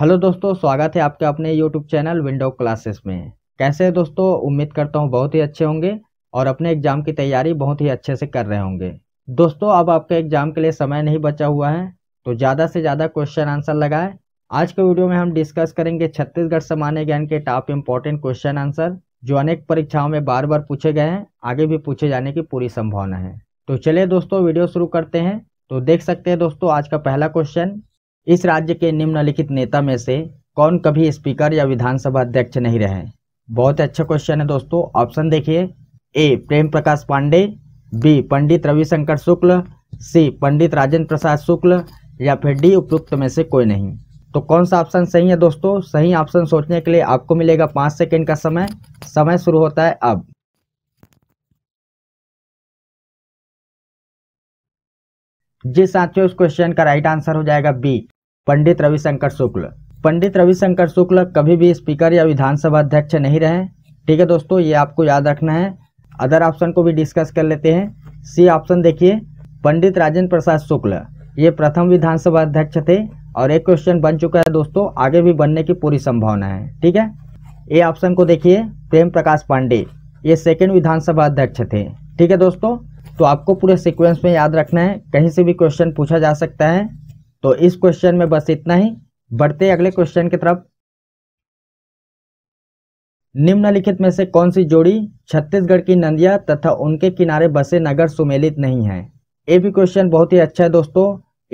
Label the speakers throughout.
Speaker 1: hello दोस्तों स्वागत है आपके अपने यूट्यूब चैनल विंडो क्लासेस में कैसे दोस्तों उम्मीद करता हूँ बहुत ही अच्छे होंगे और अपने एग्ज़ाम की तैयारी बहुत ही अच्छे से कर रहे होंगे दोस्तों अब आपके एग्ज़ाम के लिए समय नहीं बचा हुआ है तो ज़्यादा से ज़्यादा क्वेश्चन आंसर लगाएं आज के वीडियो में हम डिस्कस करेंगे छत्तीसगढ़ सामान्य ज्ञान के टॉप इम्पोर्टेंट क्वेश्चन आंसर जो अनेक परीक्षाओं में बार बार पूछे गए हैं आगे भी पूछे जाने की पूरी संभावना है तो चलिए दोस्तों वीडियो शुरू करते हैं तो देख सकते हैं दोस्तों आज का पहला क्वेश्चन इस राज्य के निम्नलिखित नेता में से कौन कभी स्पीकर या विधानसभा अध्यक्ष नहीं रहे बहुत अच्छा क्वेश्चन है दोस्तों ऑप्शन देखिए A Prem Prakash Pandey B Pandit Ravishankar Shukla C Pandit Rajendra Prasad Shukla या फिर डी उपयुक्त में से कोई नहीं तो कौन सा ऑप्शन सही है दोस्तों सही ऑप्शन सोचने के लिए आपको मिलेगा पाँच सेकेंड का समय समय शुरू होता है अब जी साथियों इस क्वेश्चन का राइट आंसर हो जाएगा बी पंडित रविशंकर शुक्ल पंडित रविशंकर शुक्ल कभी भी स्पीकर या विधानसभा अध्यक्ष नहीं रहे ठीक है दोस्तों ये आपको याद रखना है अदर ऑप्शन को भी डिस्कस कर लेते हैं सी ऑप्शन देखिए पंडित राजेंद्र प्रसाद शुक्ल ये प्रथम विधानसभा अध्यक्ष थे और एक क्वेश्चन बन चुका है दोस्तों आगे भी बनने की पूरी संभावना है ठीक है ए ऑप्शन को देखिए प्रेम प्रकाश पांडे ये सेकेंड विधानसभा अध्यक्ष थे ठीक है दोस्तों तो आपको पूरे सिक्वेंस में याद रखना है कहीं से भी क्वेश्चन पूछा जा सकता है तो इस क्वेश्चन में बस इतना ही बढ़ते अगले क्वेश्चन की तरफ निम्नलिखित में से कौन सी जोड़ी छत्तीसगढ़ की नंदिया तथा उनके किनारे बसे नगर सुमेलित नहीं है ये भी क्वेश्चन बहुत ही अच्छा है दोस्तों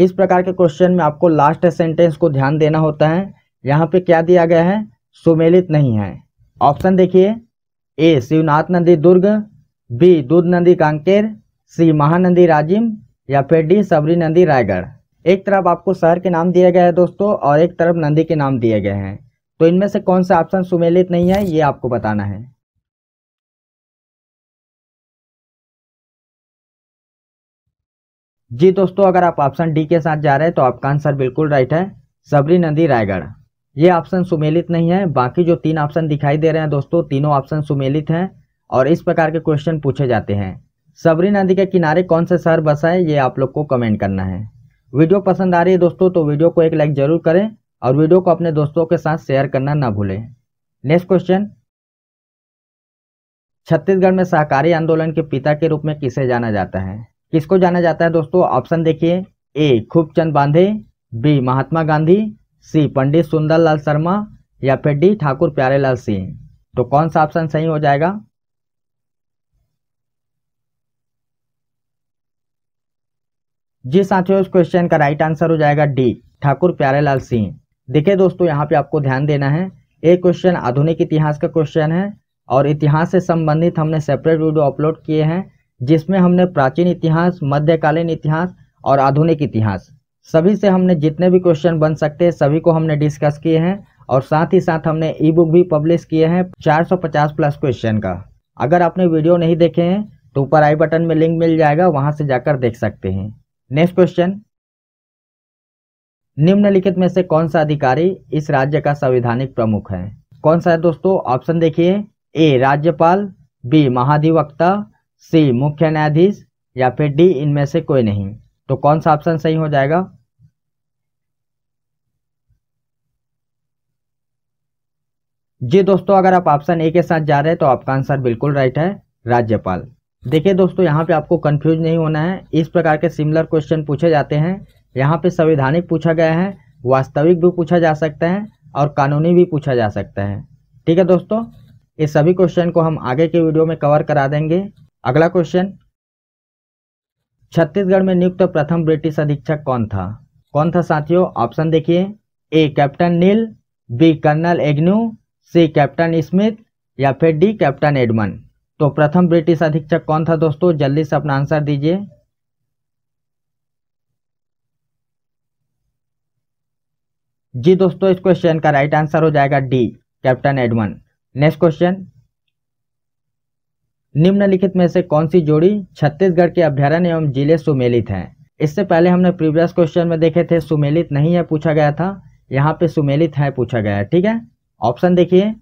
Speaker 1: इस प्रकार के क्वेश्चन में आपको लास्ट सेंटेंस को ध्यान देना होता है यहाँ पे क्या दिया गया है सुमेलित नहीं है ऑप्शन देखिए ए शिवनाथ नंदी दुर्ग बी दूध नंदी कांकेर सी महानंदी राजिम या फिर डी सबरी नंदी रायगढ़ एक तरफ आपको शहर के नाम दिए गए हैं दोस्तों और एक तरफ नदी के नाम दिए गए हैं तो इनमें से कौन सा ऑप्शन सुमेलित नहीं है ये आपको बताना है जी दोस्तों अगर आप ऑप्शन डी के साथ जा रहे हैं तो आपका आंसर बिल्कुल राइट है सबरी नदी रायगढ़ ये ऑप्शन सुमेलित नहीं है बाकी जो तीन ऑप्शन दिखाई दे रहे हैं दोस्तों तीनों ऑप्शन सुमेलित हैं और इस प्रकार के क्वेश्चन पूछे जाते हैं सबरी नदी के किनारे कौन सा शहर बसा है ये आप लोग को कमेंट करना है वीडियो पसंद आ रही है दोस्तों तो वीडियो को एक लाइक जरूर करें और वीडियो को अपने दोस्तों के साथ शेयर करना ना भूलें नेक्स्ट क्वेश्चन छत्तीसगढ़ में सहकारी आंदोलन के पिता के रूप में किसे जाना जाता है किसको जाना जाता है दोस्तों ऑप्शन देखिए A Khubchand Bandhe B Mahatma Gandhi C Pandit Sundarlal Sharma या फिर डी ठाकुर प्यारेलाल सिंह तो कौन सा ऑप्शन सही हो जाएगा जी साथियों इस क्वेश्चन का राइट आंसर हो जाएगा डी ठाकुर प्यारेलाल सिंह देखिए दोस्तों यहाँ पे आपको ध्यान देना है एक क्वेश्चन आधुनिक इतिहास का क्वेश्चन है और इतिहास से संबंधित हमने सेपरेट वीडियो अपलोड किए हैं जिसमें हमने प्राचीन इतिहास मध्यकालीन इतिहास और आधुनिक इतिहास सभी से हमने जितने भी क्वेश्चन बन सकते हैं सभी को हमने डिस्कस किए हैं और साथ ही साथ हमने ई बुक भी पब्लिश किए हैं 450 प्लस क्वेश्चन का अगर आपने वीडियो नहीं देखे हैं तो ऊपर आई बटन में लिंक मिल जाएगा वहाँ से जाकर देख सकते हैं नेक्स्ट क्वेश्चन निम्नलिखित में से कौन सा अधिकारी इस राज्य का संविधानिक प्रमुख है कौन सा है दोस्तों ऑप्शन देखिए ए राज्यपाल बी महाधिवक्ता सी मुख्य न्यायाधीश या फिर डी इनमें से कोई नहीं तो कौन सा ऑप्शन सही हो जाएगा जी दोस्तों अगर आप ऑप्शन ए के साथ जा रहे हैं तो आपका आंसर बिल्कुल राइट है राज्यपाल देखिए दोस्तों यहाँ पे आपको कंफ्यूज नहीं होना है इस प्रकार के सिमिलर क्वेश्चन पूछे जाते हैं यहाँ पे संवैधानिक पूछा गया है वास्तविक भी पूछा जा सकता है और कानूनी भी पूछा जा सकता है ठीक है दोस्तों ये सभी क्वेश्चन को हम आगे के वीडियो में कवर करा देंगे अगला क्वेश्चन छत्तीसगढ़ में नियुक्त प्रथम ब्रिटिश अधीक्षक कौन था कौन था साथियों ऑप्शन देखिए A captain Neil B colonel Agnew C captain Smith या फिर डी कैप्टन एडमन तो प्रथम ब्रिटिश अधीक्षक कौन था दोस्तों जल्दी से अपना आंसर दीजिए जी दोस्तों इस क्वेश्चन का राइट आंसर हो जाएगा D captain Edmund next question निम्नलिखित में से कौन सी जोड़ी छत्तीसगढ़ के अभ्यारण एवं जिले सुमेलित हैं इससे पहले हमने प्रीवियस क्वेश्चन में देखे थे सुमेलित नहीं है पूछा गया था यहाँ पे सुमेलित है पूछा गया ठीक है ऑप्शन देखिए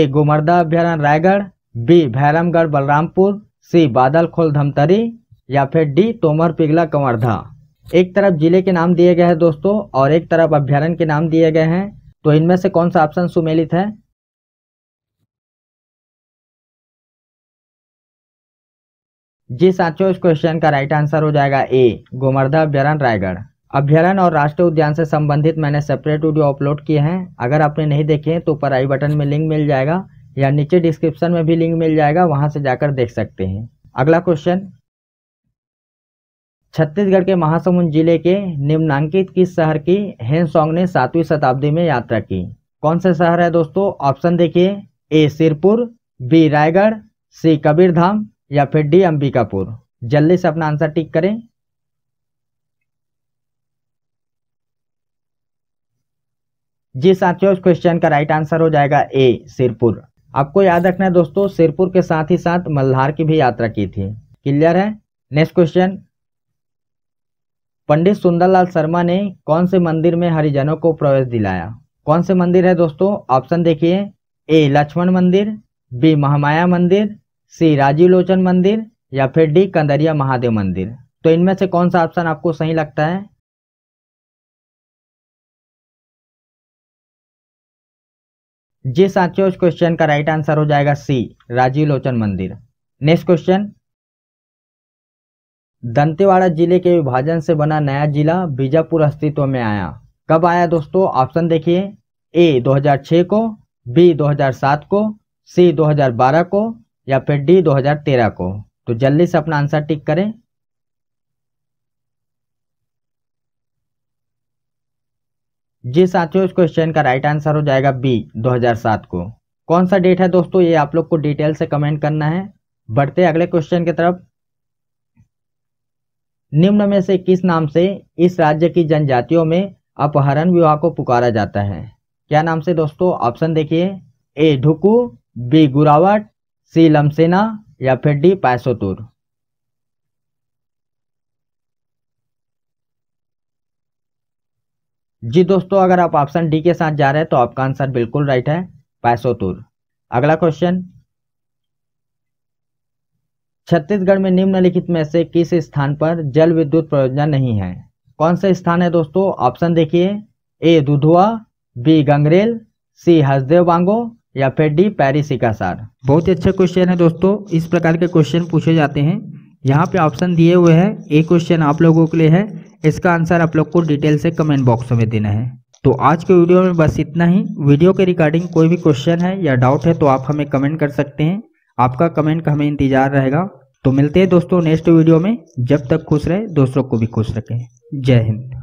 Speaker 1: ए गोमर्दा अभ्यारण Raigarh B Bhairamgarh Balrampur C Badalkhol Dhamtari या फिर डी तोमर पिघला कंवर्धा एक तरफ जिले के नाम दिए गए हैं दोस्तों और एक तरफ अभ्यारण्य के नाम दिए गए हैं तो इनमें से कौन सा ऑप्शन सुमेलित है जी साथियों इस क्वेश्चन का राइट आंसर हो जाएगा ए गोमर्धा अभ्यारण रायगढ़ अभ्यारण और राष्ट्रीय उद्यान से संबंधित मैंने सेपरेट वीडियो अपलोड किए हैं अगर आपने नहीं देखे तो ऊपर आई बटन में लिंक मिल जाएगा या नीचे डिस्क्रिप्शन में भी लिंक मिल जाएगा वहां से जाकर देख सकते हैं अगला क्वेश्चन छत्तीसगढ़ के महासमुंद जिले के निम्नांकित किस शहर की हेनसोंग ने सातवीं शताब्दी में यात्रा की कौन सा शहर है दोस्तों ऑप्शन देखिए A Sirpur B Raigarh C Kabirdham या फिर डी अंबिकापुर जल्दी से अपना आंसर टिक करें जी साथियों इस क्वेश्चन का राइट आंसर हो जाएगा ए सिरपुर आपको याद रखना है दोस्तों सिरपुर के साथ ही साथ मल्हार की भी यात्रा की थी क्लियर है नेक्स्ट क्वेश्चन पंडित सुंदरलाल शर्मा ने कौन से मंदिर में हरिजनों को प्रवेश दिलाया कौन से मंदिर है दोस्तों ऑप्शन देखिए ए लक्ष्मण मंदिर बी महामाया मंदिर सी राजीव लोचन मंदिर या फिर डी कंदरिया महादेव मंदिर तो इनमें से कौन सा ऑप्शन आपको सही लगता है जी साथियों इस क्वेश्चन का राइट आंसर हो जाएगा सी राजीव लोचन मंदिर नेक्स्ट क्वेश्चन दंतेवाड़ा जिले के विभाजन से बना नया जिला बीजापुर अस्तित्व में आया कब आया दोस्तों ऑप्शन देखिए ए 2006 को बी 2007 को सी 2012 को या फिर डी 2013 को तो जल्दी से अपना आंसर टिक करें जी साथियों इस क्वेश्चन का राइट आंसर हो जाएगा बी 2007 को कौन सा डेट है दोस्तों ये आप लोग को डिटेल से कमेंट करना है बढ़ते अगले क्वेश्चन की तरफ निम्न में से किस नाम से इस राज्य की जनजातियों में अपहरण विवाह को पुकारा जाता है क्या नाम से दोस्तों ऑप्शन देखिए ए ढुकू बी गुरावट सी लमसेना या फिर डी पैसोतुर जी दोस्तों अगर आप ऑप्शन डी के साथ जा रहे हैं तो आपका आंसर बिल्कुल राइट है पैसोतुर अगला क्वेश्चन छत्तीसगढ़ में निम्नलिखित में से किस स्थान पर जल विद्युत परियोजना नहीं है कौन सा स्थान है दोस्तों ऑप्शन देखिए A Dudhwa B Gangrel C Hasdeo Bango या फिर डी पैरिसिकासार बहुत ही अच्छे क्वेश्चन है दोस्तों इस प्रकार के क्वेश्चन पूछे जाते हैं यहाँ पे ऑप्शन दिए हुए हैं एक क्वेश्चन आप लोगों के लिए है इसका आंसर आप लोग को डिटेल से कमेंट बॉक्स में देना है तो आज के वीडियो में बस इतना ही वीडियो के रिगार्डिंग कोई भी क्वेश्चन है या डाउट है तो आप हमें कमेंट कर सकते हैं आपका कमेंट का हमें इंतजार रहेगा तो मिलते हैं दोस्तों नेक्स्ट वीडियो में जब तक खुश रहे दोस्तों को भी खुश रखें जय हिंद